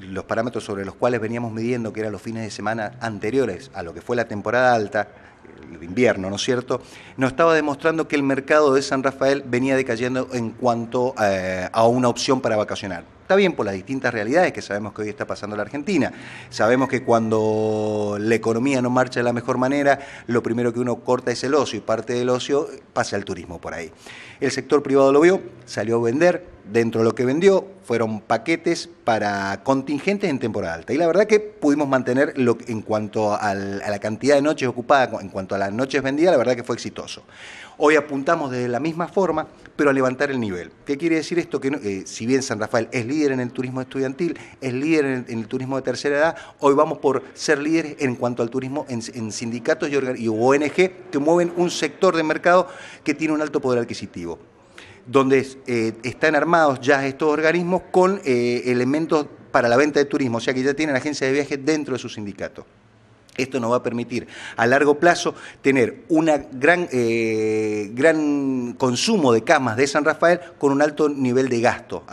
los parámetros sobre los cuales veníamos midiendo, que eran los fines de semana anteriores a lo que fue la temporada alta, invierno, ¿no es cierto?, nos estaba demostrando que el mercado de San Rafael venía decayendo en cuanto eh, a una opción para vacacionar. Está bien por las distintas realidades que sabemos que hoy está pasando en la Argentina. Sabemos que cuando la economía no marcha de la mejor manera, lo primero que uno corta es el ocio y parte del ocio pasa al turismo por ahí. El sector privado lo vio, salió a vender, dentro de lo que vendió fueron paquetes para contingentes en temporada alta. Y la verdad que pudimos mantener en cuanto a la cantidad de noches ocupadas, en cuanto a las noches vendidas, la verdad que fue exitoso. Hoy apuntamos de la misma forma, pero a levantar el nivel. ¿Qué quiere decir esto? Que eh, si bien San Rafael es líder en el turismo estudiantil, es líder en el, turismo de tercera edad, hoy vamos por ser líderes en cuanto al turismo en, sindicatos y, ONG que mueven un sector de mercado que tiene un alto poder adquisitivo donde eh, están armados ya estos organismos con eh, elementos para la venta de turismo, o sea que ya tienen agencia de viajes dentro de su sindicato. Esto nos va a permitir a largo plazo tener un gran, eh, gran consumo de camas de San Rafael con un alto nivel de gasto.